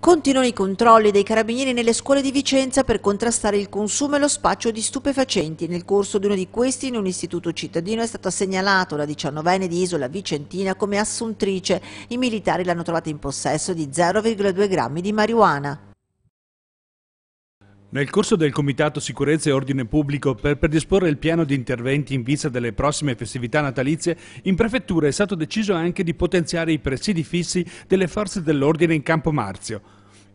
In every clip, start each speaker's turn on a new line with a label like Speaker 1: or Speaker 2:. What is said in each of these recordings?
Speaker 1: Continuano i controlli dei carabinieri nelle scuole di Vicenza per contrastare il consumo e lo spaccio di stupefacenti. Nel corso di uno di questi in un istituto cittadino è stata segnalata la diciannovenne di Isola Vicentina come assuntrice. I militari l'hanno trovata in possesso di 0,2 grammi di marijuana.
Speaker 2: Nel corso del Comitato Sicurezza e Ordine Pubblico per predisporre il piano di interventi in vista delle prossime festività natalizie, in prefettura è stato deciso anche di potenziare i presidi fissi delle forze dell'ordine in Campo Marzio.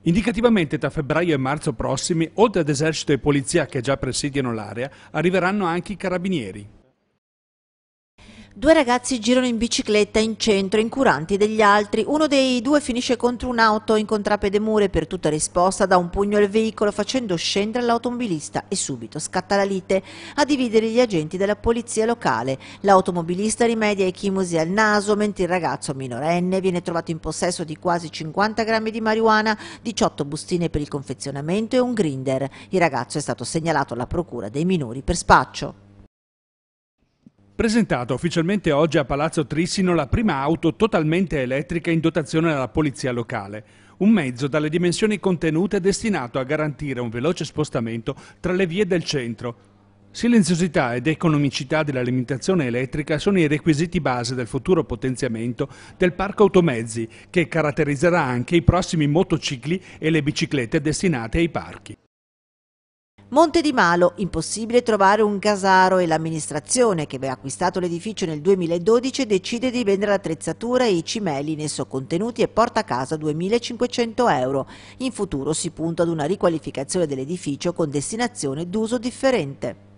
Speaker 2: Indicativamente tra febbraio e marzo prossimi, oltre ad esercito e polizia che già presidiano l'area, arriveranno anche i carabinieri.
Speaker 1: Due ragazzi girano in bicicletta in centro incuranti degli altri. Uno dei due finisce contro un'auto in contrapede mure per tutta risposta da un pugno al veicolo facendo scendere l'automobilista e subito scatta la lite a dividere gli agenti della polizia locale. L'automobilista rimedia i chimosi al naso mentre il ragazzo minorenne viene trovato in possesso di quasi 50 grammi di marijuana, 18 bustine per il confezionamento e un grinder. Il ragazzo è stato segnalato
Speaker 2: alla procura dei minori per spaccio. Presentata ufficialmente oggi a Palazzo Trissino la prima auto totalmente elettrica in dotazione alla polizia locale, un mezzo dalle dimensioni contenute destinato a garantire un veloce spostamento tra le vie del centro. Silenziosità ed economicità dell'alimentazione elettrica sono i requisiti base del futuro potenziamento del parco automezzi, che caratterizzerà anche i prossimi motocicli e le biciclette destinate ai parchi.
Speaker 1: Monte di Malo, impossibile trovare un casaro e l'amministrazione che aveva acquistato l'edificio nel 2012 decide di vendere l'attrezzatura e i cimeli in esso contenuti e porta a casa 2.500 euro. In futuro si punta ad una riqualificazione dell'edificio con destinazione d'uso differente.